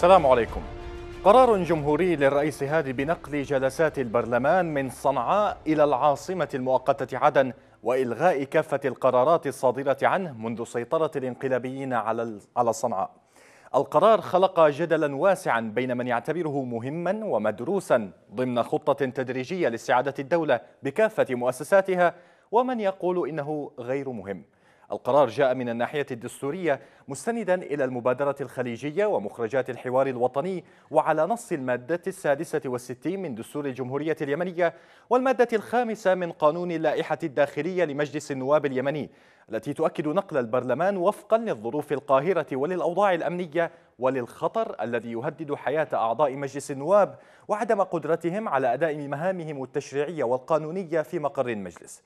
السلام عليكم قرار جمهوري للرئيس هادي بنقل جلسات البرلمان من صنعاء إلى العاصمة المؤقتة عدن وإلغاء كافة القرارات الصادرة عنه منذ سيطرة الانقلابيين على على صنعاء. القرار خلق جدلا واسعا بين من يعتبره مهما ومدروسا ضمن خطة تدريجية لاستعادة الدولة بكافة مؤسساتها ومن يقول إنه غير مهم. القرار جاء من الناحية الدستورية مستندا إلى المبادرة الخليجية ومخرجات الحوار الوطني وعلى نص المادة السادسة والستين من دستور الجمهورية اليمنية والمادة الخامسة من قانون اللائحة الداخلية لمجلس النواب اليمني التي تؤكد نقل البرلمان وفقا للظروف القاهرة وللأوضاع الأمنية وللخطر الذي يهدد حياة أعضاء مجلس النواب وعدم قدرتهم على أداء مهامهم التشريعية والقانونية في مقر المجلس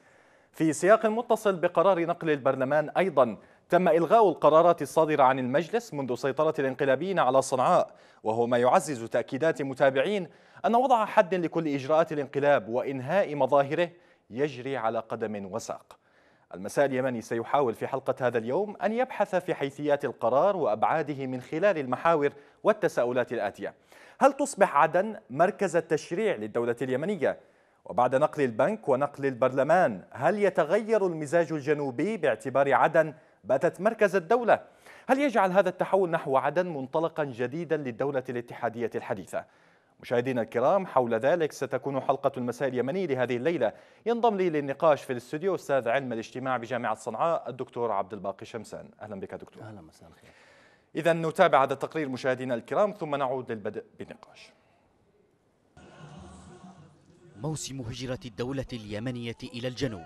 في سياق متصل بقرار نقل البرلمان أيضا تم إلغاء القرارات الصادرة عن المجلس منذ سيطرة الانقلابيين على صنعاء وهو ما يعزز تأكيدات متابعين أن وضع حد لكل إجراءات الانقلاب وإنهاء مظاهره يجري على قدم وساق المساء اليمني سيحاول في حلقة هذا اليوم أن يبحث في حيثيات القرار وأبعاده من خلال المحاور والتساؤلات الآتية هل تصبح عدن مركز التشريع للدولة اليمنية؟ وبعد نقل البنك ونقل البرلمان هل يتغير المزاج الجنوبي باعتبار عدن باتت مركز الدولة؟ هل يجعل هذا التحول نحو عدن منطلقا جديدا للدولة الاتحادية الحديثة؟ مشاهدينا الكرام حول ذلك ستكون حلقة المساء اليمني لهذه الليلة ينضم لي للنقاش في الاستوديو أستاذ علم الاجتماع بجامعة صنعاء الدكتور عبد الباقي شمسان أهلا بك دكتور أهلا مساء الخير إذا نتابع هذا التقرير مشاهدينا الكرام ثم نعود للبدء بالنقاش موسم هجرة الدولة اليمنية إلى الجنوب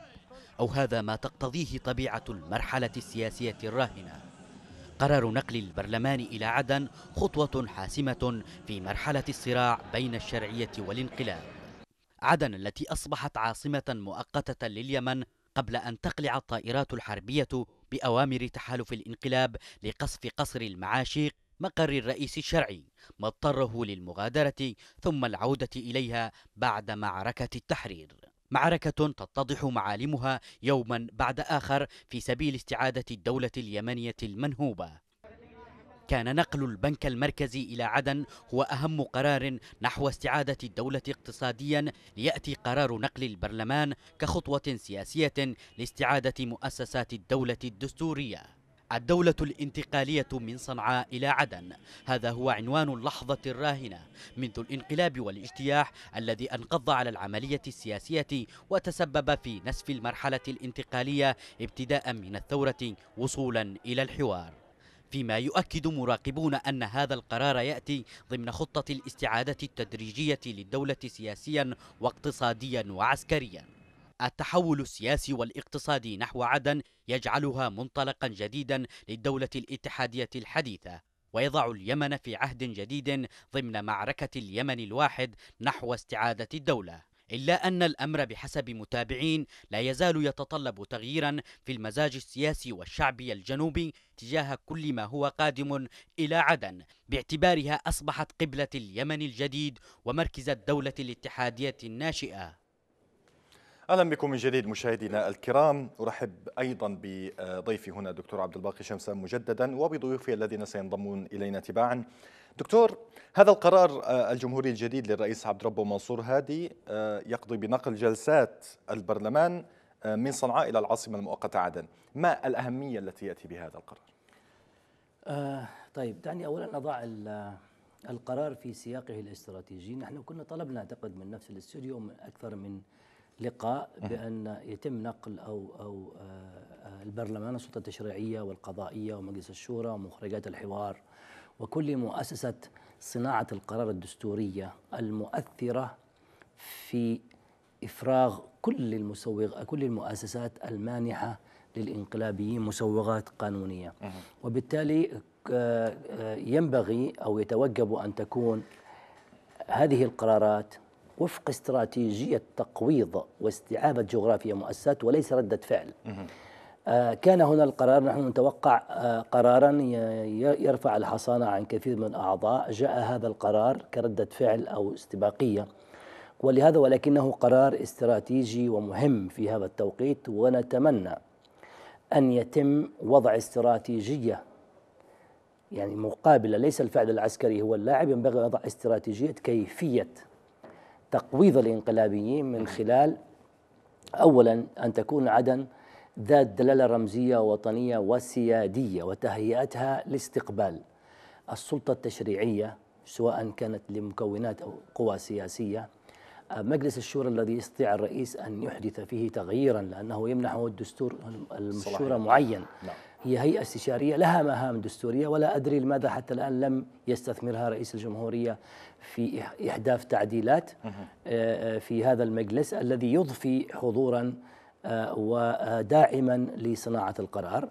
أو هذا ما تقتضيه طبيعة المرحلة السياسية الراهنة قرار نقل البرلمان إلى عدن خطوة حاسمة في مرحلة الصراع بين الشرعية والانقلاب عدن التي أصبحت عاصمة مؤقتة لليمن قبل أن تقلع الطائرات الحربية بأوامر تحالف الانقلاب لقصف قصر المعاشيق مقر الرئيس الشرعي ما اضطره للمغادرة ثم العودة إليها بعد معركة التحرير معركة تتضح معالمها يوما بعد آخر في سبيل استعادة الدولة اليمنية المنهوبة كان نقل البنك المركزي إلى عدن هو أهم قرار نحو استعادة الدولة اقتصاديا ليأتي قرار نقل البرلمان كخطوة سياسية لاستعادة مؤسسات الدولة الدستورية الدولة الانتقالية من صنعاء إلى عدن هذا هو عنوان اللحظة الراهنة منذ الانقلاب والاجتياح الذي أنقض على العملية السياسية وتسبب في نسف المرحلة الانتقالية ابتداء من الثورة وصولا إلى الحوار فيما يؤكد مراقبون أن هذا القرار يأتي ضمن خطة الاستعادة التدريجية للدولة سياسيا واقتصاديا وعسكريا التحول السياسي والاقتصادي نحو عدن يجعلها منطلقا جديدا للدولة الاتحادية الحديثة ويضع اليمن في عهد جديد ضمن معركة اليمن الواحد نحو استعادة الدولة إلا أن الأمر بحسب متابعين لا يزال يتطلب تغييرا في المزاج السياسي والشعبي الجنوبي تجاه كل ما هو قادم إلى عدن باعتبارها أصبحت قبلة اليمن الجديد ومركز الدولة الاتحادية الناشئة اهلا بكم من جديد مشاهدينا الكرام ارحب ايضا بضيفي هنا دكتور عبد الباقي شمسان مجددا وبضيوفي الذين سينضمون الينا تباعا دكتور هذا القرار الجمهوري الجديد للرئيس عبد ربه منصور هادي آه، يقضي بنقل جلسات البرلمان آه، من صنعاء الى العاصمه المؤقته عدن ما الاهميه التي ياتي بهذا القرار آه طيب دعني اولا اضع آه، القرار في سياقه الاستراتيجي نحن كنا طلبنا اعتقد من نفس الاستوديو اكثر من لقاء بان يتم نقل او او آه، البرلمان السلطه التشريعيه والقضائيه ومجلس الشورى ومخرجات الحوار وكل مؤسسه صناعه القرار الدستوريه المؤثره في افراغ كل المسوغ كل المؤسسات المانحه للانقلابيين مسوغات قانونيه وبالتالي آه، آه، ينبغي او يتوجب ان تكون هذه القرارات وفق استراتيجية تقويض واستيعاب الجغرافيا مؤسسات وليس ردة فعل آه، كان هنا القرار نحن نتوقع آه، قرارا يرفع الحصانة عن كثير من الأعضاء جاء هذا القرار كردة فعل أو استباقية ولهذا ولكنه قرار استراتيجي ومهم في هذا التوقيت ونتمنى أن يتم وضع استراتيجية يعني مقابلة ليس الفعل العسكري هو اللاعب ينبغي وضع استراتيجية كيفية تقويض الانقلابيين من خلال اولا ان تكون عدن ذات دلاله رمزيه وطنيه وسياديه وتهيئتها لاستقبال السلطه التشريعيه سواء كانت لمكونات او قوى سياسيه آه، مجلس الشورى الذي يستطيع الرئيس ان يحدث فيه تغييرا لانه يمنحه الدستور المشوره معين نعم. هي هيئة استشارية لها مهام دستورية ولا أدري لماذا حتى الآن لم يستثمرها رئيس الجمهورية في إحداث تعديلات آه، آه، في هذا المجلس الذي يضفي حضورا آه، وداعما لصناعة القرار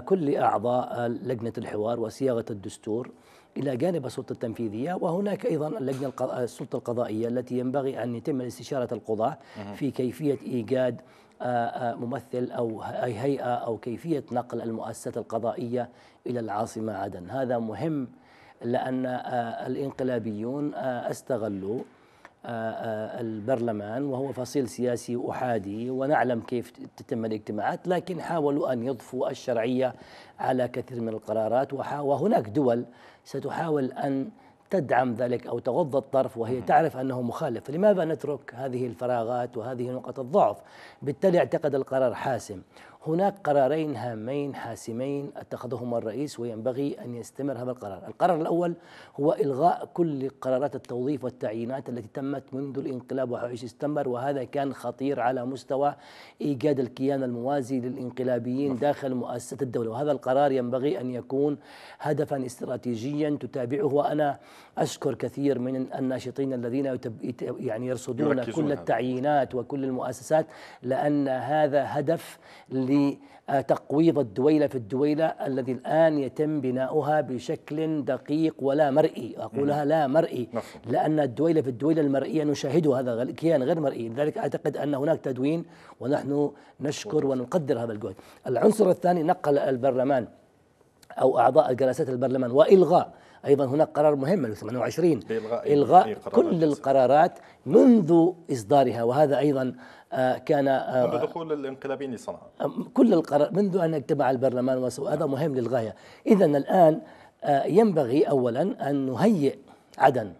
كل أعضاء لجنة الحوار وصياغة الدستور إلى جانب السلطة التنفيذية وهناك أيضا اللجنة السلطة القضائية التي ينبغي أن يتم استشارة القضاة في كيفية إيجاد آه، آه، ممثل أو هيئة أو كيفية نقل المؤسسات القضائية إلى العاصمة عدن هذا مهم لأن آه، الإنقلابيون استغلوا البرلمان وهو فصيل سياسي أحادي ونعلم كيف تتم الاجتماعات لكن حاولوا أن يضفوا الشرعية على كثير من القرارات وهناك دول ستحاول أن تدعم ذلك أو تغض الطرف وهي تعرف أنه مخالف لماذا نترك هذه الفراغات وهذه نقطة الضعف بالتالي اعتقد القرار حاسم هناك قرارين هامين حاسمين اتخذهما الرئيس وينبغي ان يستمر هذا القرار، القرار الاول هو الغاء كل قرارات التوظيف والتعيينات التي تمت منذ الانقلاب وحوش 11 سبتمبر وهذا كان خطير على مستوى ايجاد الكيان الموازي للانقلابيين نعم. داخل مؤسسه الدوله، وهذا القرار ينبغي ان يكون هدفا استراتيجيا تتابعه وانا اشكر كثير من الناشطين الذين يعني يرصدون كل التعيينات وكل المؤسسات لان هذا هدف ل لتقويض الدويلة في الدويلة الذي الآن يتم بناؤها بشكل دقيق ولا مرئي أقولها لا مرئي لأن الدويلة في الدويلة المرئية نشاهده هذا كيان غير مرئي لذلك أعتقد أن هناك تدوين ونحن نشكر ونقدر هذا الجهد العنصر الثاني نقل البرلمان أو أعضاء جلسات البرلمان وإلغاء ايضا هناك قرار مهم 28 الغاء, إلغاء كل القرارات منذ اصدارها وهذا ايضا آه، كان آه، منذ دخول الانقلابيين لصنعاء كل القرار منذ ان اجتمع البرلمان وهذا مهم للغايه اذا الان آه، ينبغي اولا ان نهيئ عدن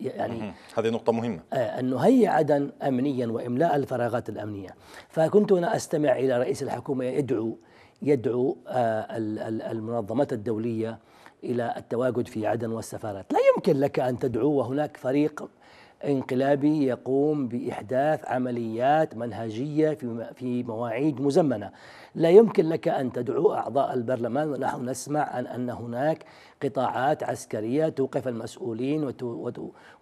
يعني هذه نقطة مهمة أن نهيئ عدن أمنيا وإملاء الفراغات الأمنية فكنت أنا أستمع إلى رئيس الحكومة يدعو يدعو المنظمات الدولية إلى التواجد في عدن والسفارات لا يمكن لك أن تدعو وهناك فريق انقلابي يقوم باحداث عمليات منهجيه في في مواعيد مزمنه، لا يمكن لك ان تدعو اعضاء البرلمان ونحن نسمع عن ان هناك قطاعات عسكريه توقف المسؤولين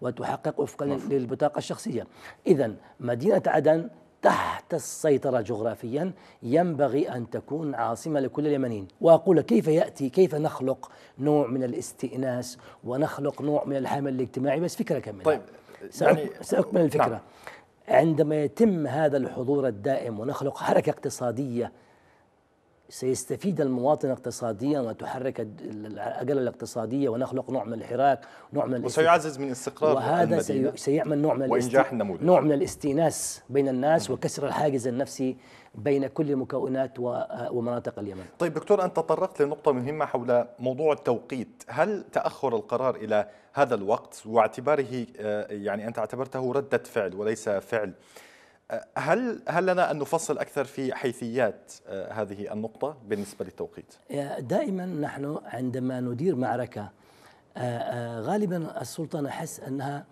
وتحقق وفقا للبطاقه الشخصيه، اذا مدينه عدن تحت السيطرة جغرافيا ينبغي أن تكون عاصمة لكل اليمنيين وأقول كيف يأتي كيف نخلق نوع من الاستئناس ونخلق نوع من الحمل الاجتماعي بس فكرة كاملة طيب نعم. سأكمل نعم. الفكرة نعم. عندما يتم هذا الحضور الدائم ونخلق حركة اقتصادية سيستفيد المواطن اقتصاديا وتحرك الأقل الاقتصاديه ونخلق نوع من الحراك نوع من وسيعزز من استقرار وهذا سي... سيعمل نوع من وانجاح النموذج نوع من الاستئناس بين الناس وكسر الحاجز النفسي بين كل مكونات ومناطق اليمن طيب دكتور أنت تطرقت لنقطة مهمة حول موضوع التوقيت هل تأخر القرار إلى هذا الوقت واعتباره آه، يعني أنت اعتبرته ردة فعل وليس فعل آه، هل هل لنا ان نفصل اكثر في حيثيات آه، هذه النقطه بالنسبه للتوقيت؟ دائما نحن عندما ندير معركه غالبا السلطه نحس انها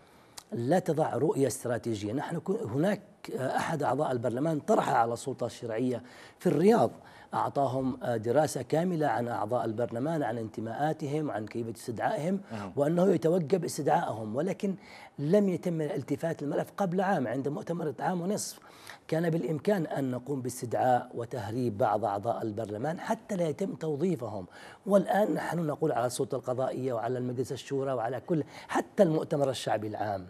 لا تضع رؤية استراتيجية نحن هناك أحد أعضاء البرلمان طرح على السلطة الشرعية في الرياض أعطاهم آه، دراسة كاملة عن أعضاء البرلمان عن انتماءاتهم عن كيفية استدعائهم نعم. وأنه يتوجب استدعائهم ولكن لم يتم التفات الملف قبل عام عند مؤتمر عام ونصف كان بالإمكان أن نقوم باستدعاء وتهريب بعض أعضاء البرلمان حتى لا يتم توظيفهم والآن نحن نقول على السلطة القضائية وعلى المجلس الشورى وعلى كل حتى المؤتمر الشعبي العام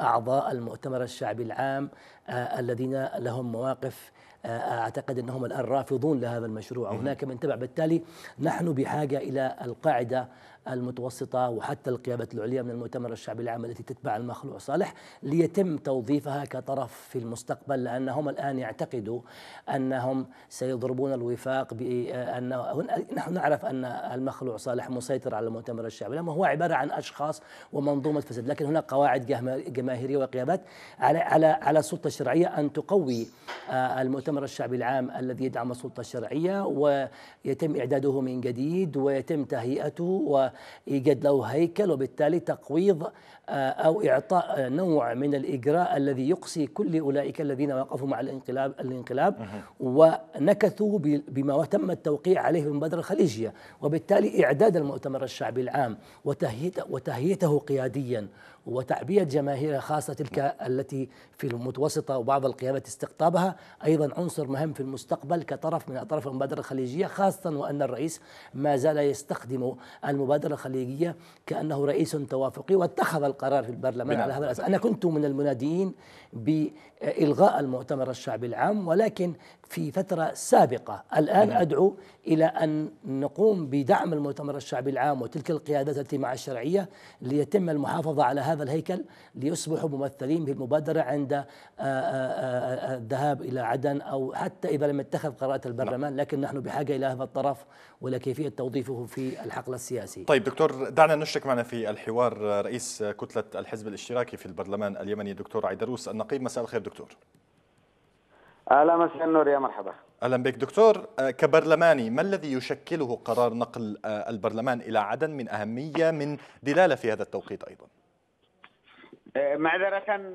أعضاء المؤتمر الشعبي العام آه، الذين لهم مواقف آه، اعتقد انهم الان رافضون لهذا المشروع وهناك من تبع بالتالي نحن بحاجه الى القاعده المتوسطة وحتى القيادة العليا من المؤتمر الشعبي العام التي تتبع المخلوع صالح ليتم توظيفها كطرف في المستقبل لأنهم الآن يعتقدوا أنهم سيضربون الوفاق بأن آه، نحن نعرف أن المخلوع صالح مسيطر على المؤتمر الشعبي العام وهو عبارة عن أشخاص ومنظومة فساد لكن هناك قواعد جماهيرية وقيادات على على على السلطة الشرعية أن تقوي آه، المؤتمر الشعبي العام الذي يدعم السلطة الشرعية ويتم إعداده من جديد ويتم تهيئته و ايجاد له هيكل وبالتالي تقويض آه، او اعطاء آه، نوع من الاجراء الذي يقصي كل اولئك الذين وقفوا مع الانقلاب الانقلاب ونكثوا بما تم التوقيع عليه من بدر الخليجيه وبالتالي اعداد المؤتمر الشعبي العام وتهيئته قياديا وتعبئة جماهيرها خاصة تلك التي في المتوسطة وبعض القيادات استقطابها أيضا عنصر مهم في المستقبل كطرف من أطراف المبادرة الخليجية خاصة وأن الرئيس ما زال يستخدم المبادرة الخليجية كأنه رئيس توافقي واتخذ القرار في البرلمان على نعم. هذا الأساس أنا كنت من المناديين بإلغاء المؤتمر الشعبي العام ولكن في فترة سابقة الآن نعم. أدعو إلى أن نقوم بدعم المؤتمر الشعبي العام وتلك القيادات التي مع الشرعية ليتم المحافظة على هذا هذا الهيكل ليصبحوا ممثلين بالمبادرة عند آه، آه، آه، الذهاب إلى عدن أو حتى إذا لم يتخذ قرارات البرلمان لكن نحن بحاجة إلى هذا الطرف ولكيفية كيفية توظيفه في الحقل السياسي طيب دكتور دعنا نشرك معنا في الحوار رئيس كتلة الحزب الاشتراكي في البرلمان اليمني دكتور عيدروس النقيب مساء الخير دكتور اهلا مساء النور يا مرحبا اهلا بك دكتور كبرلماني ما الذي يشكله قرار نقل البرلمان الى عدن من اهميه من دلاله في هذا التوقيت ايضا؟ معذرة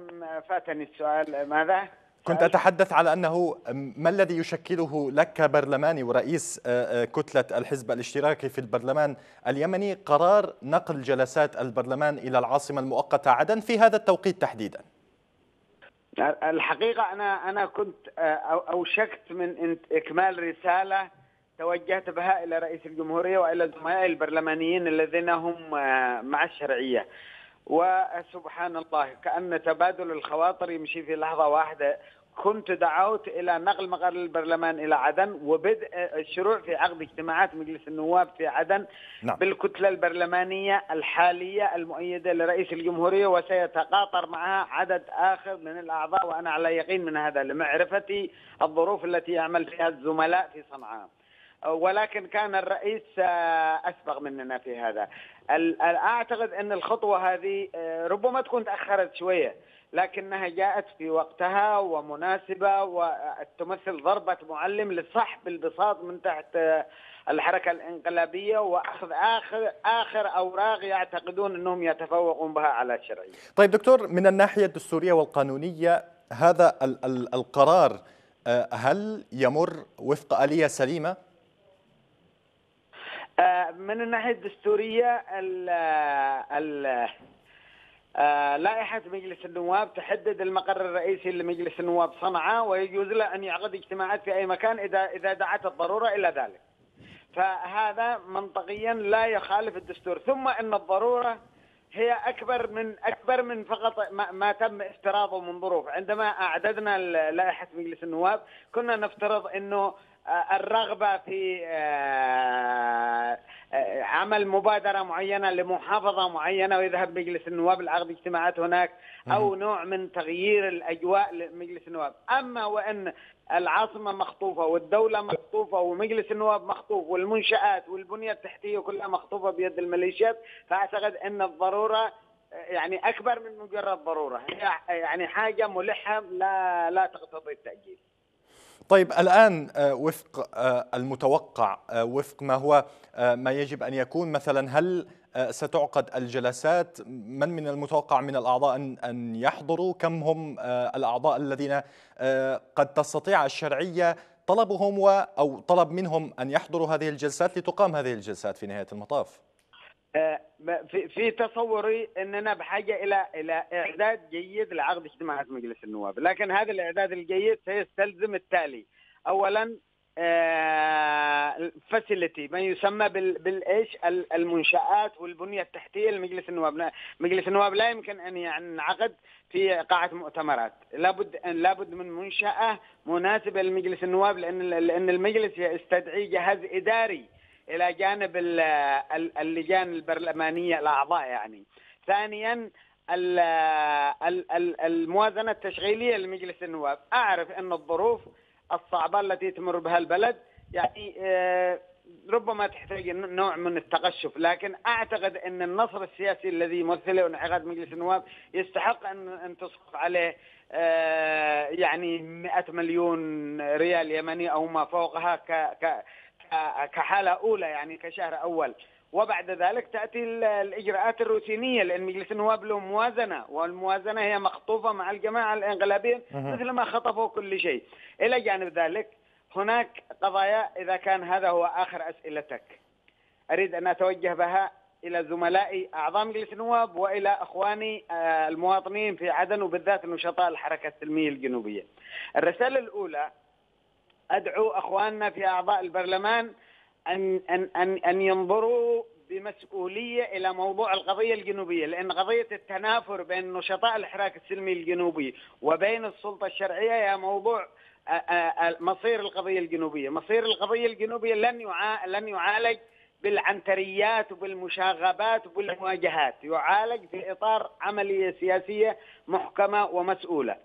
فاتني السؤال ماذا؟ كنت أتحدث على أنه ما الذي يشكله لك كبرلماني ورئيس آه، آه، كتلة الحزب الاشتراكي في البرلمان اليمني قرار نقل جلسات البرلمان إلى العاصمة المؤقتة عدن في هذا التوقيت تحديدا الحقيقة أنا أنا كنت آه، أوشكت من إكمال رسالة توجهت بها إلى رئيس الجمهورية وإلى زملائي البرلمانيين الذين هم مع الشرعية وسبحان الله كأن تبادل الخواطر يمشي في لحظة واحدة كنت دعوت إلى نقل مقر البرلمان إلى عدن وبدء الشروع في عقد اجتماعات مجلس النواب في عدن نعم. بالكتلة البرلمانية الحالية المؤيدة لرئيس الجمهورية وسيتقاطر معها عدد آخر من الأعضاء وأنا على يقين من هذا لمعرفتي الظروف التي يعمل فيها الزملاء في صنعاء ولكن كان الرئيس آه، اسبق مننا في هذا اعتقد ان الخطوه هذه آه، ربما تكون تاخرت شويه لكنها جاءت في وقتها ومناسبه وتمثل ضربه معلم لسحب البساط من تحت آه، الحركه الانقلابيه واخذ اخر اخر اوراق يعتقدون انهم يتفوقون بها على الشرعيه. طيب دكتور من الناحيه الدستوريه والقانونيه هذا القرار هل يمر وفق اليه سليمه؟ آه، من الناحيه الدستوريه ال ال آه، لائحة مجلس النواب تحدد المقر الرئيسي لمجلس النواب صنعاء ويجوز له أن يعقد اجتماعات في أي مكان إذا إذا دعت الضرورة إلى ذلك. فهذا منطقيا لا يخالف الدستور، ثم أن الضرورة هي اكبر من اكبر من فقط ما, ما تم افتراضه من ظروف، عندما اعددنا لائحه مجلس النواب كنا نفترض انه آه، الرغبه في آه، آه، عمل مبادره معينه لمحافظه معينه ويذهب مجلس النواب لعقد اجتماعات هناك او نوع من تغيير الاجواء لمجلس النواب، اما وان العاصمه مخطوفه والدوله مخطوفه ومجلس النواب مخطوف والمنشات والبنيه التحتيه كلها مخطوفه بيد الميليشيات فاعتقد ان الضروره يعني اكبر من مجرد ضروره هي يعني حاجه ملحه لا لا تقتضي التاجيل. طيب الان آه، وفق آه، المتوقع آه، وفق ما هو ما يجب ان يكون مثلا هل ستعقد الجلسات من من المتوقع من الأعضاء أن يحضروا كم هم آه، الأعضاء الذين آه، قد تستطيع الشرعية طلبهم و أو طلب منهم أن يحضروا هذه الجلسات لتقام هذه الجلسات في نهاية المطاف آه، في تصوري اننا بحاجه الى الى اعداد جيد لعقد اجتماعات مجلس النواب، لكن هذا الاعداد الجيد سيستلزم التالي، اولا فاسيلتي ما يسمى بالايش المنشات والبنيه التحتيه لمجلس النواب مجلس النواب لا يمكن ان ينعقد في قاعه مؤتمرات لابد ان لابد من منشاه مناسبه لمجلس النواب لان لان المجلس يستدعي جهاز اداري الى جانب اللجان البرلمانيه الاعضاء يعني ثانيا الموازنه التشغيليه لمجلس النواب اعرف ان الظروف الصعبه التي تمر بها البلد يعني آه، ربما تحتاج نوع من التقشف لكن اعتقد ان النصر السياسي الذي يمثله انعقاد مجلس النواب يستحق ان ان تصرف عليه آه، يعني 100 مليون ريال يمني او ما فوقها كحاله اولى يعني كشهر اول وبعد ذلك تاتي الاجراءات الروتينيه لان مجلس النواب له موازنه والموازنه هي مخطوفه مع الجماعه الانقلابيه مثل ما خطفوا كل شيء الى جانب ذلك هناك قضايا اذا كان هذا هو اخر اسئلتك اريد ان اتوجه بها الى زملائي اعضاء مجلس النواب والى اخواني آه، المواطنين في عدن وبالذات نشطاء الحركه السلميه الجنوبيه. الرساله الاولى ادعو اخواننا في اعضاء البرلمان ان ان ان ان ينظروا بمسؤوليه الى موضوع القضيه الجنوبيه لان قضيه التنافر بين نشطاء الحراك السلمي الجنوبي وبين السلطه الشرعيه هي موضوع مصير القضيه الجنوبيه، مصير القضيه الجنوبيه لن لن يعالج بالعنتريات وبالمشاغبات وبالمواجهات، يعالج في اطار عمليه سياسيه محكمه ومسؤوله.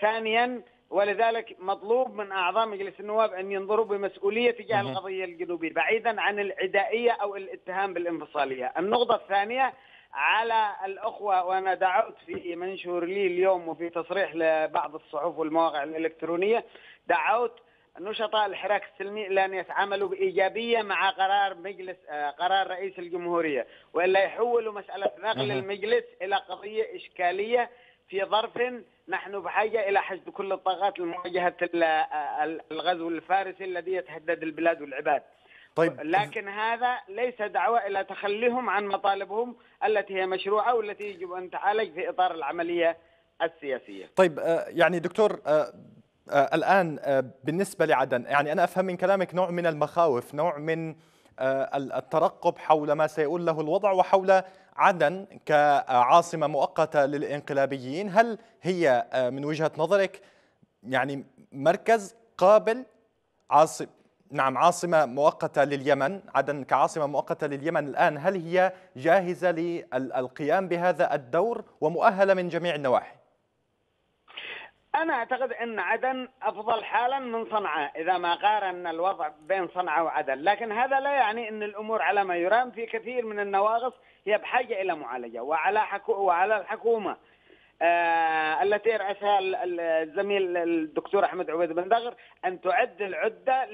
ثانيا ولذلك مطلوب من اعضاء مجلس النواب ان ينظروا بمسؤوليه تجاه القضيه الجنوبيه بعيدا عن العدائيه او الاتهام بالانفصاليه. النقطه الثانيه على الاخوه وانا دعوت في منشور لي اليوم وفي تصريح لبعض الصحف والمواقع الالكترونيه دعوت نشطاء الحراك السلمي الى ان يتعاملوا بايجابيه مع قرار مجلس آه، قرار رئيس الجمهوريه والا يحولوا مساله نقل المجلس الى قضيه اشكاليه في ظرف نحن بحاجة إلى حشد كل الطاقات لمواجهة الغزو الفارسي الذي يتهدد البلاد والعباد طيب لكن هذا ليس دعوة إلى تخليهم عن مطالبهم التي هي مشروعة والتي يجب أن تعالج في إطار العملية السياسية طيب آه، يعني دكتور آه، آه، الآن بالنسبة لعدن يعني أنا أفهم من كلامك نوع من المخاوف نوع من الترقب حول ما سيؤول له الوضع وحول عدن كعاصمة مؤقتة للإنقلابيين هل هي آه، من وجهة نظرك يعني مركز قابل عاصم نعم عاصمة مؤقتة لليمن عدن كعاصمة مؤقتة لليمن الآن هل هي جاهزة للقيام بهذا الدور ومؤهلة من جميع النواحي؟ أنا أعتقد أن عدن أفضل حالا من صنعاء إذا ما قارن الوضع بين صنعاء وعدن لكن هذا لا يعني أن الأمور على ما يرام في كثير من النواقص هي بحاجة إلى معالجة وعلى, حكو وعلى الحكومة آه التي يرأسها الزميل الدكتور أحمد عبيد بن دغر أن تعد العدة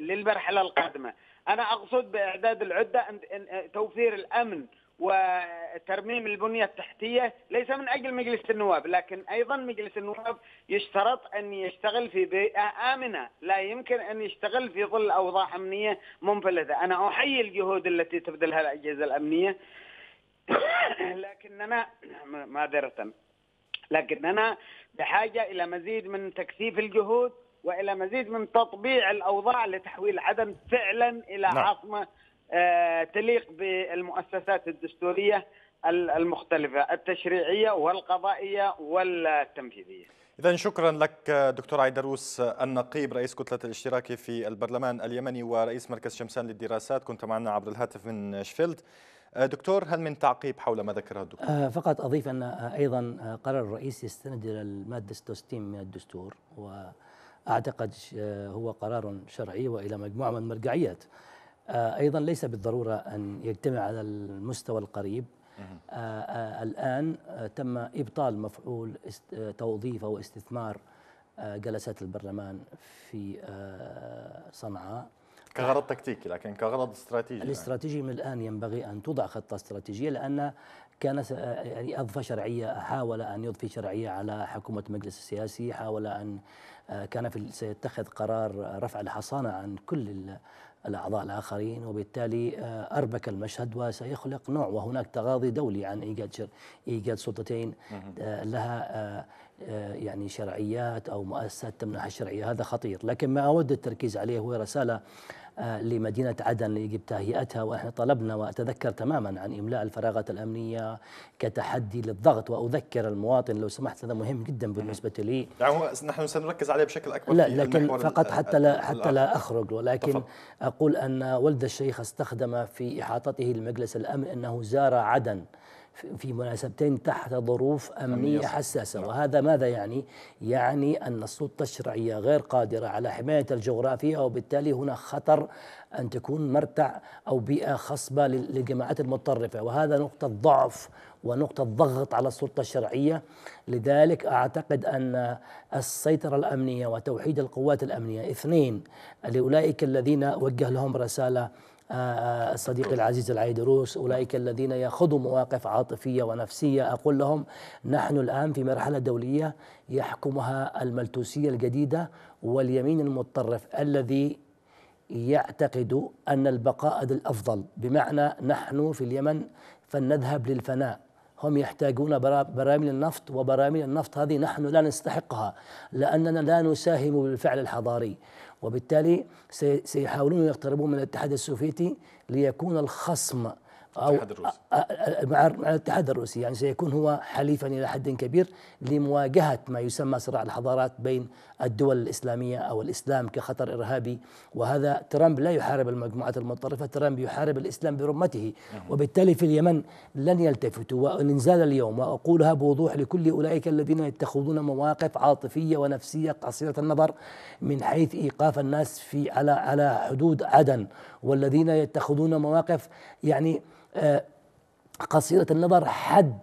للمرحلة القادمة أنا أقصد بإعداد العدة أن توفير الأمن وترميم البنية التحتية ليس من أجل مجلس النواب لكن أيضا مجلس النواب يشترط أن يشتغل في بيئة آمنة لا يمكن أن يشتغل في ظل أوضاع أمنية منفلتة أنا أحيي الجهود التي تبذلها الأجهزة الأمنية لكننا معذرة لكننا بحاجة إلى مزيد من تكثيف الجهود والى مزيد من تطبيع الاوضاع لتحويل عدن فعلا الى نعم. عاصمه آه، تليق بالمؤسسات الدستوريه المختلفه التشريعيه والقضائيه والتنفيذيه. إذا شكرا لك دكتور عيدروس النقيب رئيس كتلة الاشتراك في البرلمان اليمني ورئيس مركز شمسان للدراسات كنت معنا عبر الهاتف من شفيلد آه، دكتور هل من تعقيب حول ما ذكره الدكتور؟ آه، فقط أضيف أن أيضا قرار الرئيس يستند إلى المادة 66 من الدستور وأعتقد هو قرار شرعي وإلى مجموعة من المرجعيات آه، أيضا ليس بالضرورة أن يجتمع على المستوى القريب آه، آه، الآن تم إبطال مفعول توظيف أو استثمار جلسات البرلمان في صنعاء كغرض تكتيكي لكن كغرض استراتيجي يعني. الاستراتيجي من الان ينبغي ان توضع خطه استراتيجيه لان كان يعني اضفى شرعيه حاول ان يضفي شرعيه على حكومه المجلس السياسي حاول ان كان في سيتخذ قرار رفع الحصانه عن كل الأعضاء الآخرين وبالتالي آه، أربك المشهد وسيخلق نوع وهناك تغاضي دولي عن إيجاد شر إيجاد سلطتين آه، لها آه، يعني شرعيات أو مؤسسات تمنح الشرعية هذا خطير لكن ما أود التركيز عليه هو رسالة آه، لمدينة عدن يجب تهيئتها ونحن طلبنا وأتذكر تماما عن إملاء الفراغات الأمنية كتحدي للضغط وأذكر المواطن لو سمحت هذا مهم جدا بالنسبة لي يعني نحن سنركز عليه بشكل أكبر لا لكن فقط حتى لا حتى لا أخرج ولكن أقول أن ولد الشيخ استخدم في إحاطته لمجلس الأمن أنه زار عدن في مناسبتين تحت ظروف أمنية حساسة نعم. وهذا ماذا يعني؟ يعني أن السلطة الشرعية غير قادرة على حماية الجغرافية وبالتالي هنا خطر أن تكون مرتع أو بيئة خصبة للجماعات المتطرفة وهذا نقطة ضعف ونقطة ضغط على السلطة الشرعية لذلك أعتقد أن السيطرة الأمنية وتوحيد القوات الأمنية اثنين لأولئك الذين وجه لهم رسالة آه، الصديق العزيز العيدروس أولئك الذين يخوضوا مواقف عاطفية ونفسية أقول لهم نحن الآن في مرحلة دولية يحكمها الملتوسية الجديدة واليمين المتطرف الذي يعتقد أن البقاء الأفضل بمعنى نحن في اليمن فلنذهب للفناء هم يحتاجون براميل النفط وبراميل النفط هذه نحن لا نستحقها لأننا لا نساهم بالفعل الحضاري وبالتالي سيحاولون يقتربون من الاتحاد السوفيتي ليكون الخصم أو مع مع الاتحاد الروسي يعني سيكون هو حليفا إلى حد كبير لمواجهة ما يسمى صراع الحضارات بين الدول الإسلامية أو الإسلام كخطر إرهابي وهذا ترامب لا يحارب المجموعات المتطرفة ترامب يحارب الإسلام برمته نعم. وبالتالي في اليمن لن يلتفتوا وإن زال اليوم وأقولها بوضوح لكل أولئك الذين يتخذون مواقف عاطفية ونفسية قصيرة النظر من حيث إيقاف الناس في على على حدود عدن والذين يتخذون مواقف يعني آه، قصيرة النظر حد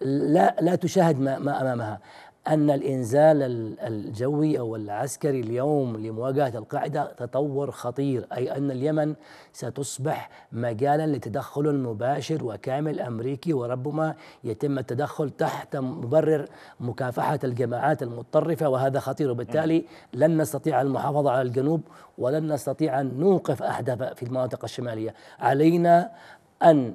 لا لا تشاهد ما, ما امامها أن الإنزال الجوي أو العسكري اليوم لمواجهة القاعدة تطور خطير أي أن اليمن ستصبح مجالا لتدخل مباشر وكامل أمريكي وربما يتم التدخل تحت مبرر مكافحة الجماعات المتطرفة وهذا خطير وبالتالي لن نستطيع المحافظة على الجنوب ولن نستطيع أن نوقف أحداث في المناطق الشمالية علينا أن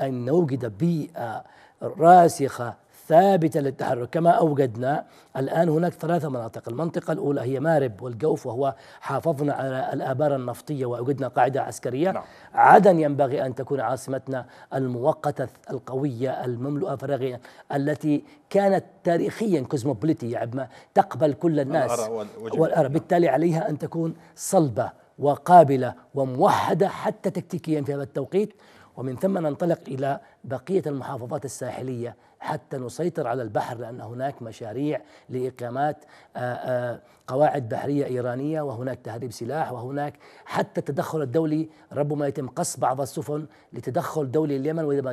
نوجد بيئة راسخة ثابتة للتحرك كما أوجدنا الآن هناك ثلاثة مناطق المنطقة الأولى هي مارب والجوف وهو حافظنا على الآبار النفطية وأوجدنا قاعدة عسكرية نعم. عدن ينبغي أن تكون عاصمتنا المؤقتة القوية المملوءة فراغية التي كانت تاريخيا كوزموبوليتي يعني تقبل كل الناس نعم. والأرى بالتالي عليها أن تكون صلبة وقابلة وموحدة حتى تكتيكيا في هذا التوقيت ومن ثم ننطلق إلى بقية المحافظات الساحلية حتى نسيطر على البحر لأن هناك مشاريع لإقامات آه، آه، قواعد بحرية إيرانية وهناك تهريب سلاح وهناك حتى التدخل الدولي ربما يتم قص بعض السفن لتدخل دولي اليمن وإذا ما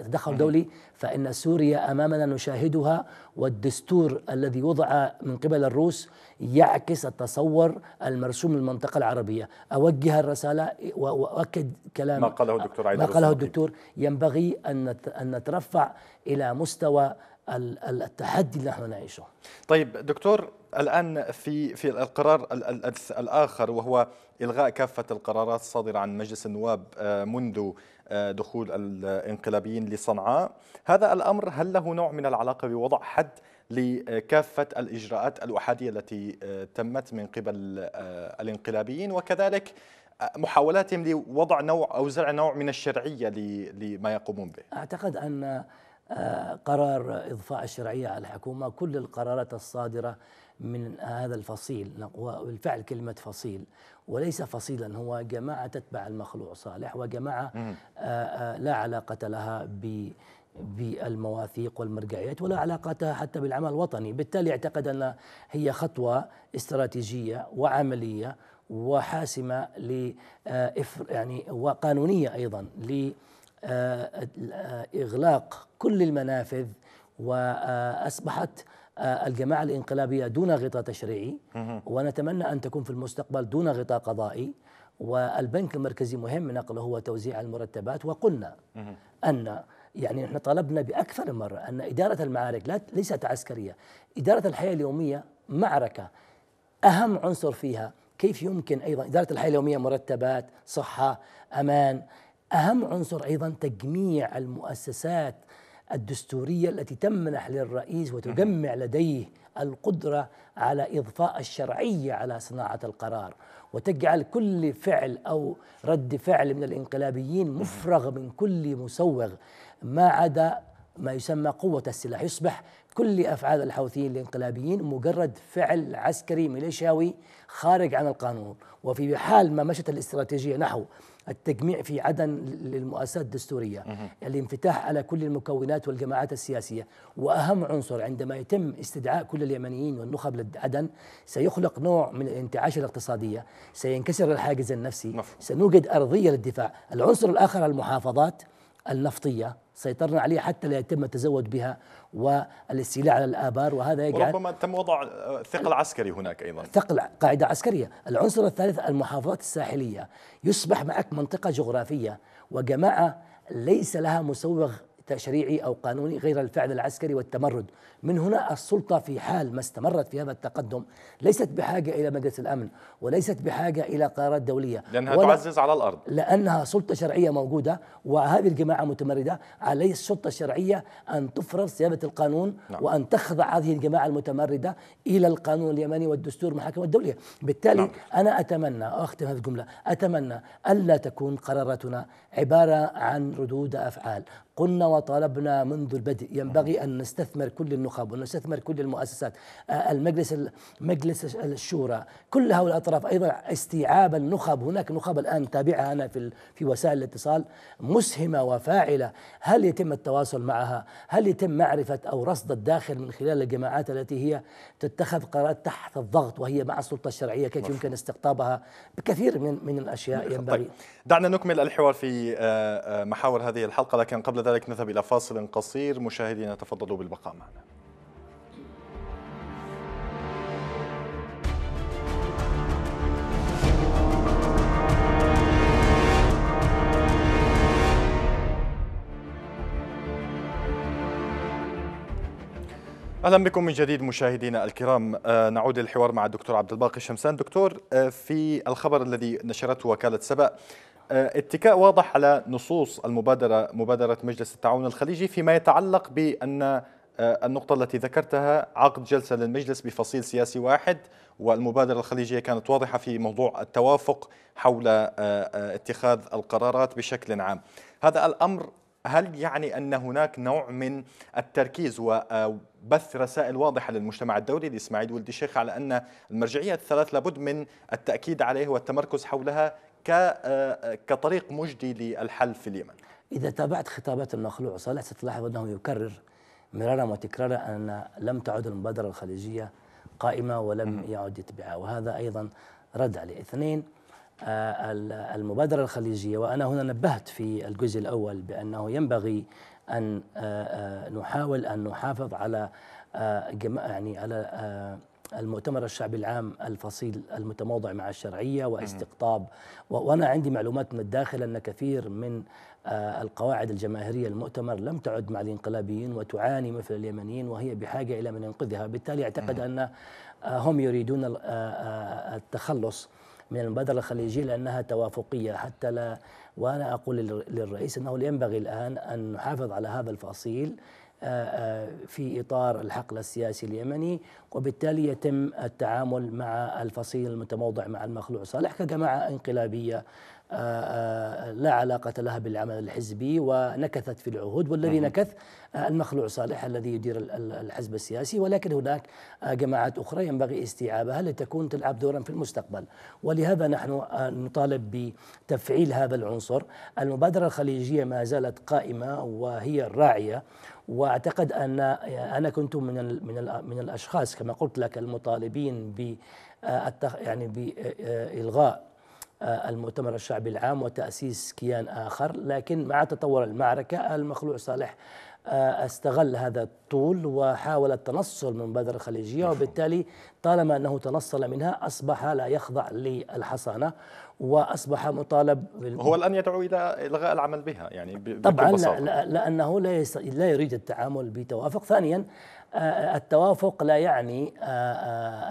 تدخل دولي فإن سوريا أمامنا نشاهدها والدستور الذي وضع من قبل الروس يعكس التصور المرسوم للمنطقة العربية أوجه الرسالة وأؤكد كلام ما قاله الدكتور عيد ما قاله الدكتور ينبغي أن نترفع إلى مستوى التحدي اللي نحن نعيشه طيب دكتور الآن في في القرار الآخر وهو إلغاء كافة القرارات الصادرة عن مجلس النواب آه، منذ آه، دخول الانقلابيين لصنعاء هذا الأمر هل له نوع من العلاقة بوضع حد لكافة الإجراءات الأحادية التي آه، تمت من قبل آه، الانقلابيين وكذلك محاولاتهم لوضع نوع أو زرع نوع من الشرعية لما يقومون به أعتقد أن قرار إضفاء الشرعية على الحكومة كل القرارات الصادرة من هذا الفصيل وبالفعل كلمة فصيل وليس فصيلا هو جماعة تتبع المخلوع صالح وجماعة آآ آآ آه، آه، لا علاقة لها ب بالمواثيق والمرجعيات ولا علاقتها حتى بالعمل الوطني بالتالي اعتقد أن هي خطوة استراتيجية وعملية وحاسمة ل آه، يعني وقانونية أيضا لإغلاق كل المنافذ وأصبحت الجماعة الإنقلابية دون غطاء تشريعي ونتمنى أن تكون في المستقبل دون غطاء قضائي والبنك المركزي مهم نقله هو توزيع المرتبات وقلنا أن يعني نحن طلبنا بأكثر من مرة أن إدارة المعارك لا ليست عسكرية إدارة الحياة اليومية معركة أهم عنصر فيها كيف يمكن أيضا إدارة الحياة اليومية مرتبات صحة أمان أهم عنصر أيضا تجميع المؤسسات الدستورية التي تمنح للرئيس وتجمع لديه القدرة على إضفاء الشرعية على صناعة القرار وتجعل كل فعل أو رد فعل من الإنقلابيين مفرغ من كل مسوغ ما عدا ما يسمى قوة السلاح يصبح كل أفعال الحوثيين الانقلابيين مجرد فعل عسكري ميليشياوي خارج عن القانون وفي حال ما مشت الاستراتيجية نحو التجميع في عدن للمؤسسات الدستورية الانفتاح على كل المكونات والجماعات السياسية وأهم عنصر عندما يتم استدعاء كل اليمنيين والنخب لعدن سيخلق نوع من الانتعاش الاقتصادية سينكسر الحاجز النفسي مفهوم. سنوجد أرضية للدفاع العنصر الآخر المحافظات النفطية سيطرنا عليها حتى لا يتم التزود بها والاستيلاء على الآبار وهذا يجعل ربما تم وضع ثقل عسكري هناك أيضا ثقل قاعدة عسكرية العنصر الثالث المحافظات الساحلية يصبح معك منطقة جغرافية وجماعة ليس لها مسوغ تشريعي او قانوني غير الفعل العسكري والتمرد من هنا السلطة في حال ما استمرت في هذا التقدم ليست بحاجة إلى مجلس الأمن وليست بحاجة إلى قرارات دولية لأنها تعزز على الأرض لأنها سلطة شرعية موجودة وهذه الجماعة متمردة عليه السلطة الشرعية أن تفرض صياغة القانون نعم. وأن تخضع هذه الجماعة المتمردة إلى القانون اليمني والدستور المحاكم الدولية بالتالي نعم. أنا أتمنى أختم هذه الجملة أتمنى ألا تكون قراراتنا عبارة عن ردود أفعال قلنا وطالبنا منذ البدء ينبغي أن نستثمر كل النوع النخب ونستثمر كل المؤسسات آه، المجلس مجلس الشورى كل هؤلاء الاطراف ايضا استيعاب النخب هناك نخب الان تابعه انا في في وسائل الاتصال مسهمه وفاعله هل يتم التواصل معها هل يتم معرفه او رصد الداخل من خلال الجماعات التي هي تتخذ قرارات تحت الضغط وهي مع السلطه الشرعيه كيف يمكن استقطابها بكثير من من الاشياء طيب. ينبغي طيب. دعنا نكمل الحوار في آه، آه، محاور هذه الحلقه لكن قبل ذلك نذهب الى فاصل قصير مشاهدينا تفضلوا بالبقاء معنا اهلا بكم من جديد مشاهدينا الكرام آه، نعود للحوار مع الدكتور عبد الباقي الشمسان دكتور آه، في الخبر الذي نشرته وكاله سبأ آه، اتكاء واضح على نصوص المبادره مبادره مجلس التعاون الخليجي فيما يتعلق بان النقطة التي ذكرتها عقد جلسة للمجلس بفصيل سياسي واحد والمبادرة الخليجية كانت واضحة في موضوع التوافق حول اتخاذ القرارات بشكل عام هذا الأمر هل يعني أن هناك نوع من التركيز وبث آه، رسائل واضحة للمجتمع الدولي لإسماعيل ولد الشيخ على أن المرجعية الثلاث لابد من التأكيد عليه والتمركز حولها آه، آه، كطريق مجدي للحل في اليمن إذا تابعت خطابات المخلوع صالح ستلاحظ أنه يكرر مرارا وتكرارا أن لم تعد المبادرة الخليجية قائمة ولم يعد يتبعها وهذا أيضا رد عليه اثنين آه، المبادرة الخليجية وأنا هنا نبهت في الجزء الأول بأنه ينبغي أن آه، آه، نحاول أن نحافظ على يعني على المؤتمر الشعبي العام الفصيل المتموضع مع الشرعية واستقطاب وأنا عندي معلومات من الداخل أن كثير من القواعد الجماهيرية المؤتمر لم تعد مع الانقلابيين وتعاني مثل اليمنيين وهي بحاجة إلى من ينقذها بالتالي أعتقد أن هم يريدون التخلص من المبادرة الخليجية لأنها توافقية حتى لا وأنا أقول للرئيس أنه ينبغي الآن أن نحافظ على هذا الفصيل آه، آه، في إطار الحقل السياسي اليمني وبالتالي يتم التعامل مع الفصيل المتموضع مع المخلوع صالح كجماعة انقلابية آه، آه، لا علاقة لها بالعمل الحزبي ونكثت في العهود والذي نكث المخلوع صالح الذي يدير الحزب السياسي ولكن هناك آه، جماعات أخرى ينبغي استيعابها لتكون تلعب دورا في المستقبل ولهذا نحن نطالب بتفعيل هذا العنصر المبادرة الخليجية ما زالت قائمة وهي الراعية واعتقد ان انا كنت من من من الاشخاص كما قلت لك المطالبين ب يعني بالغاء آه، المؤتمر الشعبي العام وتأسيس كيان آخر لكن مع تطور المعركة المخلوع صالح آه، استغل هذا الطول وحاول التنصل من بدر الخليجية نعم. وبالتالي طالما أنه تنصل منها أصبح لا يخضع للحصانة وأصبح مطالب هو الآن يدعو إلى إلغاء العمل بها يعني طبعا لا لأنه لا, لا يريد التعامل بتوافق ثانيا آه، التوافق لا يعني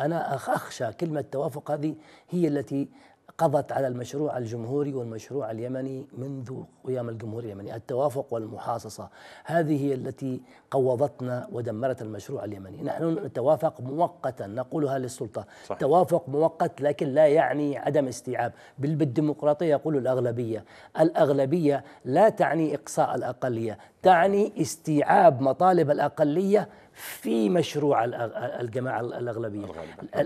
أنا أخشى كلمة توافق هذه هي التي قضت على المشروع الجمهوري والمشروع اليمني منذ قيام الجمهور اليمني التوافق والمحاصصة هذه هي التي قوضتنا ودمرت المشروع اليمني نحن نتوافق مؤقتا نقولها للسلطة صحيح. توافق مؤقت لكن لا يعني عدم استيعاب بالديمقراطية يقول الأغلبية الأغلبية لا تعني إقصاء الأقلية تعني استيعاب مطالب الأقلية في مشروع الجماعة الأغلبية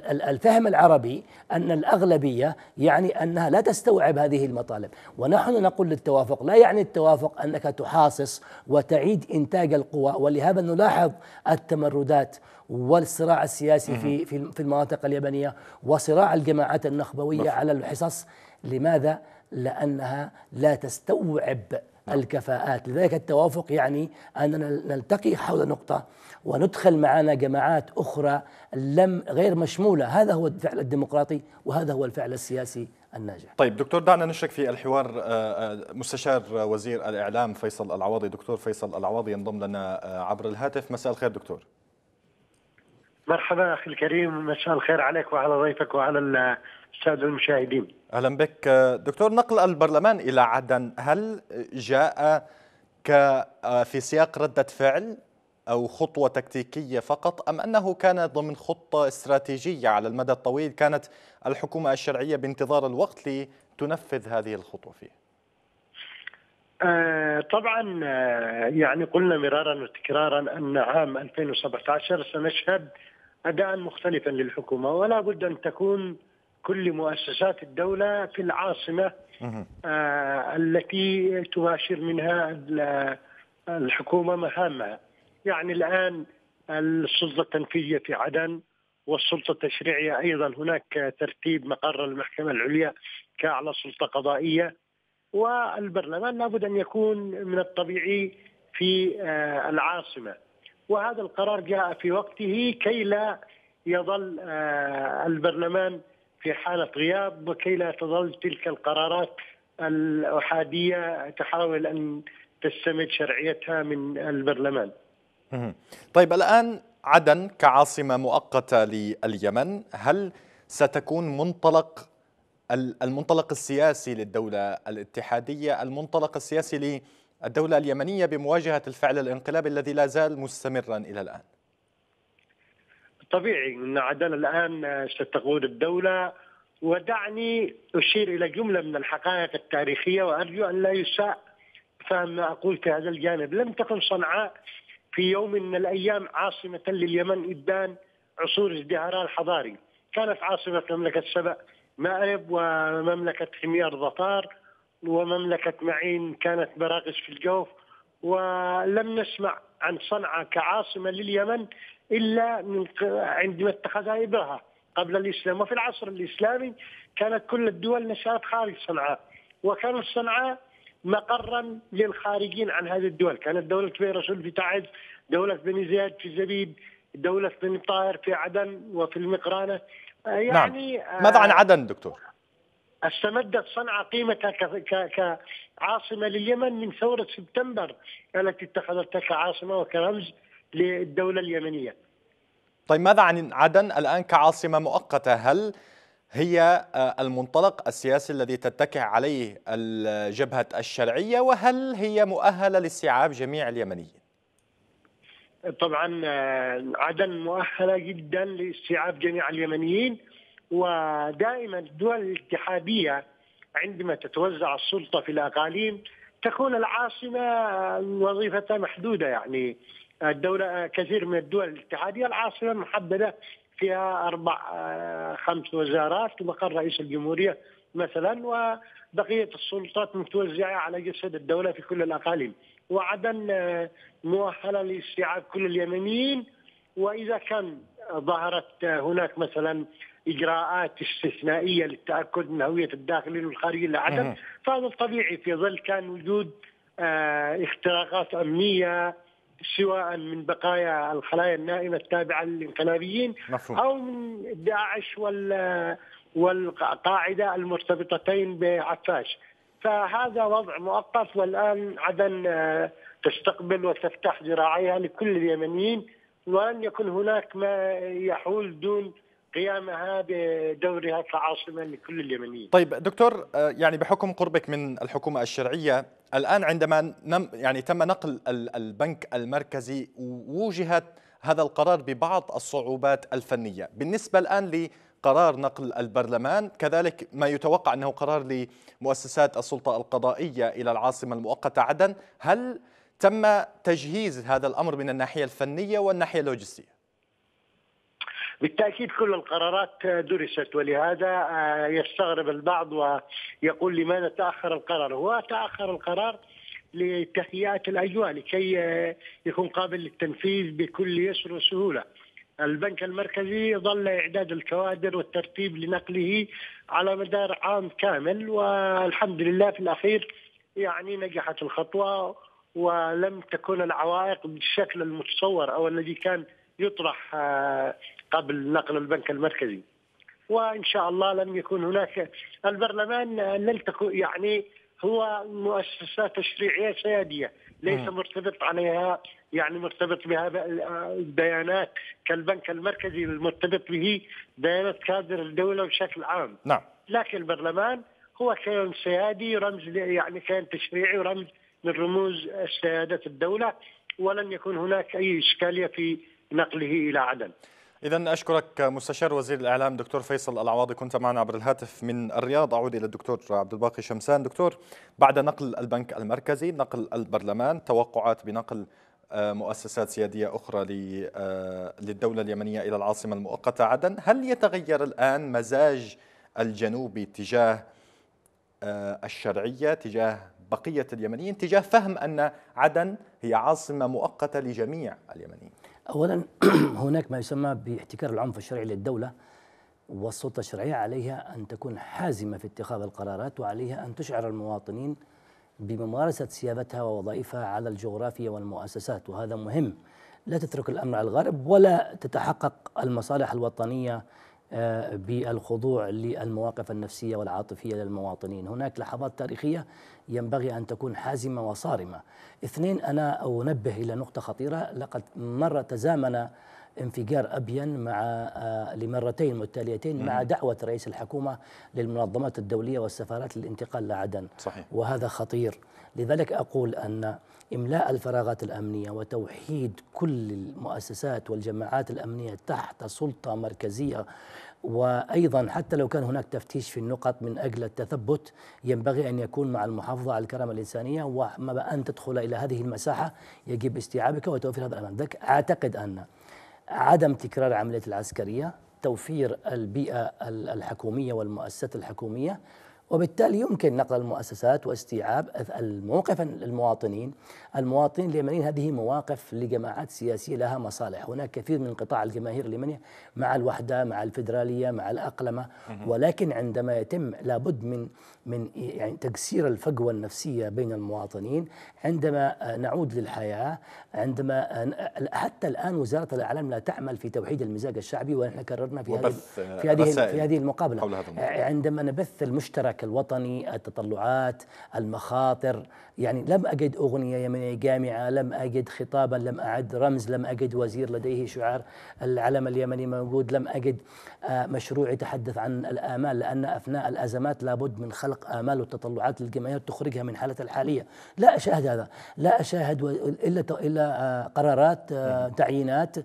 الفهم العربي أن الأغلبية يعني أنها لا تستوعب هذه المطالب ونحن نقول للتوافق لا يعني التوافق أنك تحاصص وتعيد إنتاج القوى ولهذا نلاحظ التمردات والصراع السياسي في في المناطق اليمنية وصراع الجماعات النخبوية على الحصص لماذا؟ لأنها لا تستوعب نعم. الكفاءات لذلك التوافق يعني أننا نلتقي حول نقطة وندخل معنا جماعات أخرى لم غير مشمولة هذا هو الفعل الديمقراطي وهذا هو الفعل السياسي الناجح طيب دكتور دعنا نشرك في الحوار آه، آه، مستشار وزير الإعلام فيصل العواضي دكتور فيصل العواضي ينضم لنا آه، عبر الهاتف مساء الخير دكتور مرحبا أخي الكريم مساء الخير عليك وعلى ضيفك وعلى السادة المشاهدين اهلا بك دكتور نقل البرلمان الى عدن هل جاء آه، في سياق رده فعل او خطوه تكتيكيه فقط ام انه كان ضمن خطه استراتيجيه على المدى الطويل كانت الحكومه الشرعيه بانتظار الوقت لتنفذ هذه الخطوه فيه؟ آه، طبعا آه، يعني قلنا مرارا وتكرارا ان عام 2017 سنشهد اداء مختلفا للحكومه ولا بد ان تكون كل مؤسسات الدولة في العاصمة آه التي تباشر منها الحكومة مهامها يعني الآن السلطة التنفيذية في عدن والسلطة التشريعية أيضا هناك ترتيب مقر المحكمة العليا كأعلى سلطة قضائية والبرلمان لابد أن يكون من الطبيعي في آه العاصمة وهذا القرار جاء في وقته كي لا يظل آه البرلمان في حالة غياب وكي لا تظل تلك القرارات الأحادية تحاول أن تستمد شرعيتها من البرلمان طيب الآن عدن كعاصمة مؤقتة لليمن هل ستكون منطلق المنطلق السياسي للدولة الاتحادية المنطلق السياسي للدولة اليمنية بمواجهة الفعل الانقلابي الذي لا زال مستمرا إلى الآن طبيعي ان عدن الان ستقود الدوله ودعني اشير الى جمله من الحقائق التاريخيه وارجو ان لا يساء فهم ما اقول في هذا الجانب، لم تكن صنعاء في يوم من الايام عاصمه لليمن ابان عصور ازدهارها الحضاري، كانت عاصمه مملكه سبأ مأرب ومملكه حمير ظفار ومملكه معين كانت براقص في الجوف ولم نسمع عن صنعاء كعاصمه لليمن الا من عندما اتخذها ابرها قبل الاسلام وفي العصر الاسلامي كانت كل الدول نشات خارج صنعاء وكانت صنعاء مقرا للخارجين عن هذه الدول كانت دولة بني رسول في تعز دولة بني زياد في زبيد دولة بني طاهر في عدن وفي المقرانة نعم. يعني نعم. ماذا عن عدن دكتور؟ استمدت صنعاء قيمتها كعاصمة لليمن من ثورة سبتمبر التي اتخذتها كعاصمة وكرمز للدولة اليمنية طيب ماذا عن عدن الآن كعاصمة مؤقتة هل هي آه، المنطلق السياسي الذي تتكئ عليه الجبهة الشرعية وهل هي مؤهلة لاستيعاب جميع اليمنيين؟ طبعا آه، عدن مؤهلة جدا لاستيعاب جميع اليمنيين ودائما الدول الاتحادية عندما تتوزع السلطة في الأقاليم تكون العاصمة آه، وظيفتها محدودة يعني الدولة آه، كثير من الدول الاتحادية العاصمة محددة فيها أربع آه، خمس وزارات ومقر رئيس الجمهورية مثلا وبقية السلطات متوزعة على جسد الدولة في كل الأقاليم وعدن آه، مؤهلة لاستيعاب كل اليمنيين وإذا كان ظهرت هناك مثلا اجراءات استثنائيه للتاكد من هويه الداخلين والخارجين لعدن فهذا طبيعي في ظل كان وجود اختراقات امنيه سواء من بقايا الخلايا النائمه التابعه للانقلابيين او من داعش وال والقاعده المرتبطتين بعفاش فهذا وضع مؤقت والان عدن آه، تستقبل وتفتح ذراعيها لكل اليمنيين ولن يكن هناك ما يحول دون قيامها بدورها كعاصمة لكل اليمنيين طيب دكتور آه، يعني بحكم قربك من الحكومة الشرعية الآن عندما نم يعني تم نقل البنك المركزي ووجهت هذا القرار ببعض الصعوبات الفنية بالنسبة الآن لقرار نقل البرلمان كذلك ما يتوقع أنه قرار لمؤسسات السلطة القضائية إلى العاصمة المؤقتة عدن هل تم تجهيز هذا الأمر من الناحية الفنية والناحية اللوجستية؟ بالتاكيد كل القرارات درست ولهذا آه، يستغرب البعض ويقول لماذا تاخر القرار؟ هو تاخر القرار لتهيئه الاجواء لكي آه، يكون قابل للتنفيذ بكل يسر وسهوله. البنك المركزي ظل اعداد الكوادر والترتيب لنقله على مدار عام كامل والحمد لله في الاخير يعني نجحت الخطوه ولم تكن العوائق بالشكل المتصور او الذي كان يطرح آه، قبل نقل البنك المركزي وان شاء الله لم يكون هناك البرلمان نلتقي يعني هو مؤسسه تشريعيه سياديه ليس مرتبط عليها يعني مرتبط بها بيانات كالبنك المركزي المرتبط به بيانات كادر الدوله بشكل عام نعم لكن البرلمان هو كيان سيادي رمز يعني كيان تشريعي ورمز من رموز سياده الدوله ولن يكون هناك اي اشكاليه في نقله الى عدن إذا أشكرك مستشار وزير الإعلام دكتور فيصل العواضي كنت معنا عبر الهاتف من الرياض أعود إلى الدكتور عبد الباقي شمسان دكتور بعد نقل البنك المركزي نقل البرلمان توقعات بنقل آه، مؤسسات سيادية أخرى آه، للدولة اليمنية إلى العاصمة المؤقتة عدن هل يتغير الآن مزاج الجنوب تجاه آه، الشرعية تجاه بقية اليمنيين تجاه فهم أن عدن هي عاصمة مؤقتة لجميع اليمنيين اولا هناك ما يسمى باحتكار العنف الشرعي للدوله والسلطه الشرعيه عليها ان تكون حازمه في اتخاذ القرارات وعليها ان تشعر المواطنين بممارسه سيادتها ووظائفها على الجغرافيا والمؤسسات وهذا مهم لا تترك الامر على الغرب ولا تتحقق المصالح الوطنيه بالخضوع للمواقف النفسيه والعاطفيه للمواطنين، هناك لحظات تاريخيه ينبغي ان تكون حازمه وصارمه. اثنين انا انبه الى نقطه خطيره لقد مر تزامن انفجار ابين مع آه، لمرتين متتاليتين مع دعوه رئيس الحكومه للمنظمات الدوليه والسفارات للانتقال لعدن صحيح. وهذا خطير لذلك اقول ان إملاء الفراغات الأمنية وتوحيد كل المؤسسات والجماعات الأمنية تحت سلطة مركزية وأيضا حتى لو كان هناك تفتيش في النقط من أجل التثبت ينبغي أن يكون مع المحافظة على الكرامة الإنسانية وما أن تدخل إلى هذه المساحة يجب استيعابك وتوفير هذا الأمن أعتقد أن عدم تكرار عملية العسكرية توفير البيئة الحكومية والمؤسسات الحكومية وبالتالي يمكن نقل المؤسسات واستيعاب الموقف المواطنين المواطنين اليمنيين هذه مواقف لجماعات سياسية لها مصالح هناك كثير من قطاع الجماهير اليمنية مع الوحدة مع الفدرالية مع الأقلمة ولكن عندما يتم لابد من من يعني تكسير الفجوة النفسية بين المواطنين عندما نعود للحياة عندما حتى الآن وزارة الأعلام لا تعمل في توحيد المزاج الشعبي ونحن كررنا في هذه في هذه في هذه المقابلة عندما نبث المشترك الحراك الوطني التطلعات المخاطر يعني لم أجد أغنية يمنية جامعة لم أجد خطابا لم أعد رمز لم أجد وزير لديه شعار العلم اليمني موجود لم أجد آه، مشروع يتحدث عن الآمال لأن أثناء الأزمات لابد من خلق آمال والتطلعات للجماهير تخرجها من حالتها الحالية لا أشاهد هذا لا أشاهد إلا إلا آه، قرارات آه، تعيينات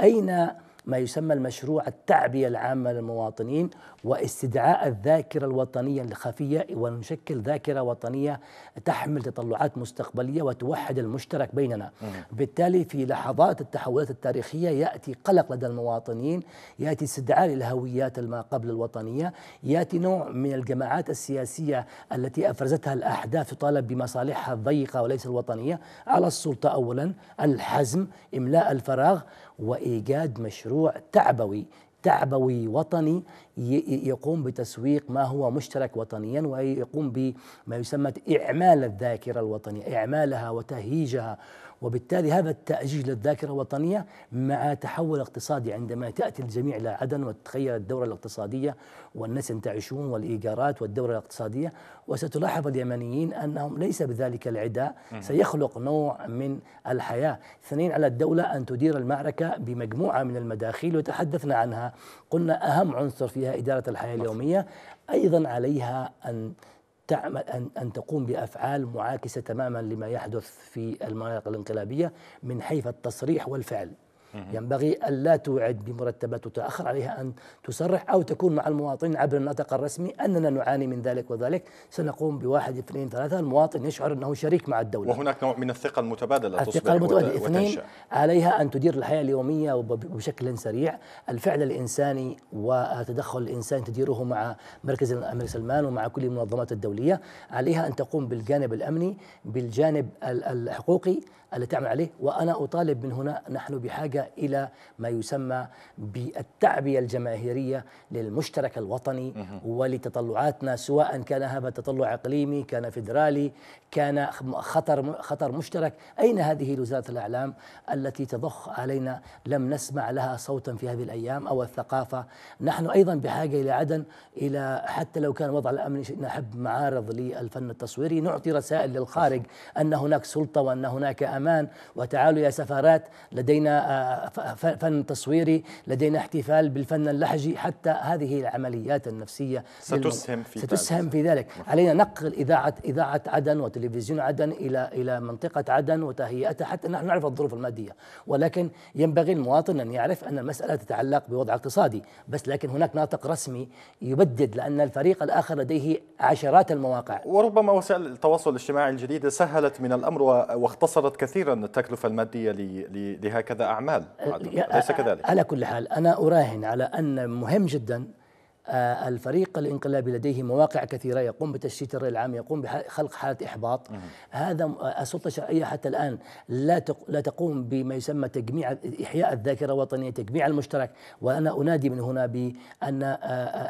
أين ما يسمى المشروع التعبية العامة للمواطنين واستدعاء الذاكرة الوطنية الخفية ونشكل ذاكرة وطنية تحمل تطلعات مستقبلية وتوحد المشترك بيننا بالتالي في لحظات التحولات التاريخية يأتي قلق لدى المواطنين يأتي استدعاء للهويات الما قبل الوطنية يأتي نوع من الجماعات السياسية التي أفرزتها الأحداث تطالب بمصالحها الضيقة وليس الوطنية على السلطة أولا الحزم إملاء الفراغ وايجاد مشروع تعبوي تعبوي وطني يقوم بتسويق ما هو مشترك وطنيا ويقوم بما يسمى اعمال الذاكره الوطنيه اعمالها وتهيجها وبالتالي هذا التأجيج للذاكرة الوطنية مع تحول اقتصادي عندما تأتي الجميع إلى عدن وتتخيل الدورة الاقتصادية والناس ينتعشون والإيجارات والدورة الاقتصادية وستلاحظ اليمنيين أنهم ليس بذلك العداء سيخلق نوع من الحياة اثنين على الدولة أن تدير المعركة بمجموعة من المداخيل وتحدثنا عنها قلنا أهم عنصر فيها إدارة الحياة اليومية أيضا عليها أن تعمل أن, أن تقوم بأفعال معاكسة تماما لما يحدث في المناطق الانقلابية من حيث التصريح والفعل ينبغي ألا توعد بمرتبات تتأخر عليها أن تصرح أو تكون مع المواطن عبر النطق الرسمي أننا نعاني من ذلك وذلك سنقوم بواحد اثنين ثلاثة المواطن يشعر أنه شريك مع الدولة وهناك نوع من الثقة المتبادلة الثقة المتبادلة اثنين عليها أن تدير الحياة اليومية بشكل سريع الفعل الإنساني وتدخل الإنسان تديره مع مركز الأمير سلمان ومع كل المنظمات الدولية عليها أن تقوم بالجانب الأمني بالجانب الحقوقي الذي تعمل عليه وأنا أطالب من هنا نحن بحاجة إلى ما يسمى بالتعبية الجماهيرية للمشترك الوطني ولتطلعاتنا سواء كان هذا تطلع إقليمي كان فيدرالي كان خطر خطر مشترك أين هذه وزارة الإعلام التي تضخ علينا لم نسمع لها صوتا في هذه الأيام أو الثقافة نحن أيضا بحاجة إلى عدن إلى حتى لو كان وضع الأمن نحب معارض للفن التصويري نعطي رسائل للخارج أن هناك سلطة وأن هناك أمان وتعالوا يا سفارات لدينا آه، فن تصويري لدينا احتفال بالفن اللحجي حتى هذه العمليات النفسية ستسهم في ستسهم في ذلك علينا نقل إذاعة إذاعة عدن وتلفزيون عدن إلى إلى منطقة عدن وتهيئتها حتى نحن نعرف الظروف المادية ولكن ينبغي المواطن أن يعرف أن المسألة تتعلق بوضع اقتصادي بس لكن هناك ناطق رسمي يبدد لأن الفريق الآخر لديه عشرات المواقع وربما وسائل التواصل الاجتماعي الجديدة سهلت من الأمر واختصرت كثيرا التكلفة المادية لهكذا أعمال نعم ليس أه، كذلك على كل حال أنا أراهن على أن مهم جدا آه، الفريق الانقلابي لديه مواقع كثيره يقوم بتشتيت الراي العام يقوم بخلق حاله احباط هذا آه، السلطه الشرعيه حتى الان لا لا تقوم بما يسمى تجميع احياء الذاكره الوطنيه تجميع المشترك وانا انادي من هنا بان آه،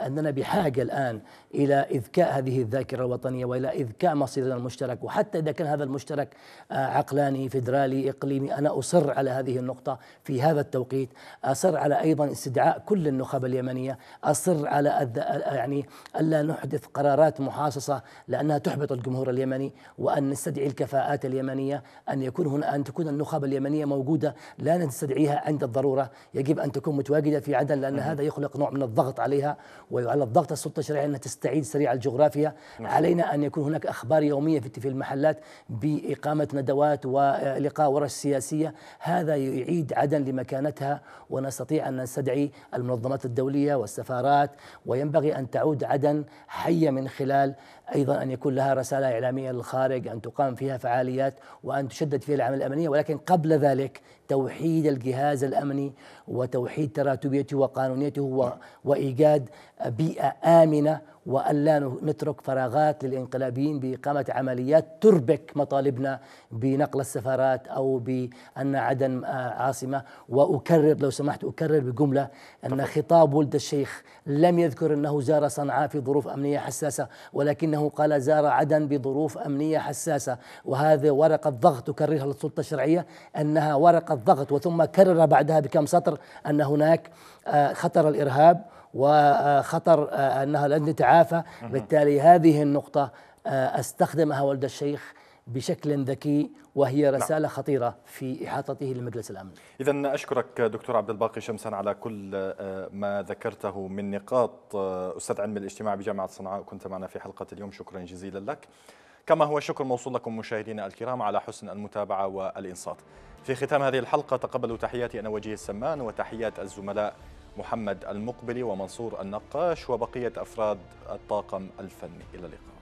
اننا بحاجه الان الى اذكاء هذه الذاكره الوطنيه والى اذكاء مصيرنا المشترك وحتى اذا كان هذا المشترك عقلاني فيدرالي اقليمي انا اصر على هذه النقطه في هذا التوقيت اصر على ايضا استدعاء كل النخب اليمنيه اصر على على يعني الا نحدث قرارات محاصصه لانها تحبط الجمهور اليمني وان نستدعي الكفاءات اليمنيه ان يكون هنا ان تكون النخب اليمنيه موجوده لا نستدعيها عند الضروره يجب ان تكون متواجده في عدن لان هذا يخلق نوع من الضغط عليها وعلى الضغط السلطه الشرعيه انها تستعيد سريع الجغرافيا علينا ان يكون هناك اخبار يوميه في المحلات باقامه ندوات ولقاء ورش سياسيه هذا يعيد عدن لمكانتها ونستطيع ان نستدعي المنظمات الدوليه والسفارات وينبغي أن تعود عدن حية من خلال أيضا أن يكون لها رسالة إعلامية للخارج أن تقام فيها فعاليات وأن تشدد فيها العمل الأمني ولكن قبل ذلك توحيد الجهاز الأمني وتوحيد تراتبيته وقانونيته وإيجاد بيئة آمنة وأن لا نترك فراغات للإنقلابيين بإقامة عمليات تربك مطالبنا بنقل السفارات أو بأن عدن آه، عاصمة وأكرر لو سمحت أكرر بجملة أن خطاب ولد الشيخ لم يذكر أنه زار صنعاء في ظروف أمنية حساسة ولكنه قال زار عدن بظروف أمنية حساسة وهذه ورقة ضغط تكررها للسلطة الشرعية أنها ورقة ضغط وثم كرر بعدها بكم سطر أن هناك آه، خطر الإرهاب وخطر آه، انها لن تتعافى بالتالي هذه النقطه آه، استخدمها ولد الشيخ بشكل ذكي وهي نعم. رساله خطيره في احاطته لمجلس الامن. اذا اشكرك دكتور عبد الباقي شمسا على كل آه، ما ذكرته من نقاط استاذ علم الاجتماع بجامعه صنعاء كنت معنا في حلقه اليوم شكرا جزيلا لك. كما هو شكر موصول لكم مشاهدينا الكرام على حسن المتابعه والانصات. في ختام هذه الحلقه تقبلوا تحياتي انا وجيه السمان وتحيات الزملاء محمد المقبلي ومنصور النقاش وبقية أفراد الطاقم الفني إلى اللقاء